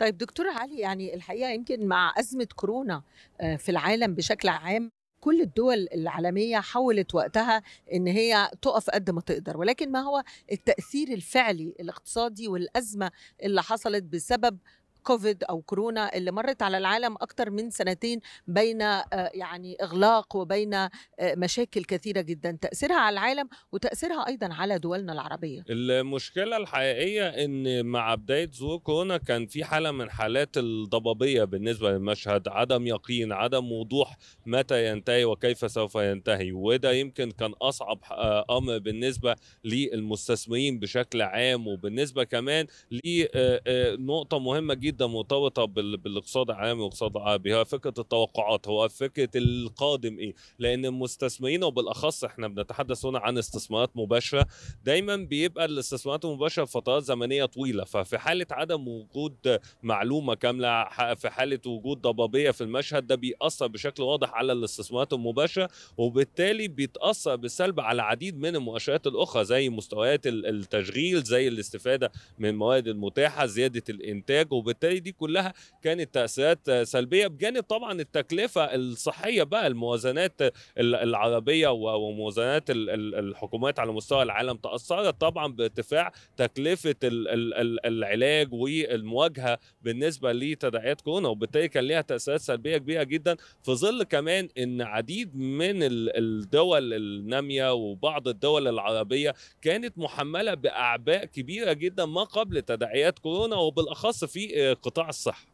طيب دكتور علي يعني الحقيقه يمكن مع ازمه كورونا آه، في العالم بشكل عام كل الدول العالميه حاولت وقتها ان هي تقف قد ما تقدر ولكن ما هو التاثير الفعلي الاقتصادي والازمه اللي حصلت بسبب كوفيد او كورونا اللي مرت على العالم اكثر من سنتين بين آه، يعني اغلاق وبين آه، مشاكل كثيره جدا تاثيرها على العالم وتاثيرها ايضا على دولنا العربيه المشكله الحقيقيه ان مع بدايه ظهور كورونا كان في حاله من حالات الضبابيه بالنسبه للمشهد عدم يقين عدم وضوح متى ينتهي وكيف سوف ينتهي وده يمكن كان اصعب آه، امر بالنسبه للمستثمرين بشكل عام وبالنسبه كمان لنقطه مهمه جدا جدا مرتبطه بالاقتصاد العالمي والاقتصاد العربي هي فكره التوقعات هو فكره القادم ايه لان المستثمرين وبالاخص احنا بنتحدث هنا عن استثمارات مباشره دايما بيبقى الاستثمارات المباشره فترات زمنيه طويله ففي حاله عدم وجود معلومه كامله في حاله وجود ضبابيه في المشهد ده بيأثر بشكل واضح على الاستثمارات المباشره وبالتالي بيتأثر بالسلب على العديد من المؤشرات الاخرى زي مستويات التشغيل زي الاستفاده من الموارد المتاحه زياده الانتاج وبالتالي وبالتالي دي كلها كانت تأثيرات سلبية بجانب طبعا التكلفة الصحية بقى الموازنات العربية وموازنات الحكومات على مستوى العالم تأثرت طبعا بارتفاع تكلفة العلاج والمواجهة بالنسبة لتداعيات كورونا وبالتالي كان ليها تأثيرات سلبية كبيرة جدا في ظل كمان ان عديد من الدول النامية وبعض الدول العربية كانت محملة بأعباء كبيرة جدا ما قبل تداعيات كورونا وبالأخص في القطاع الصح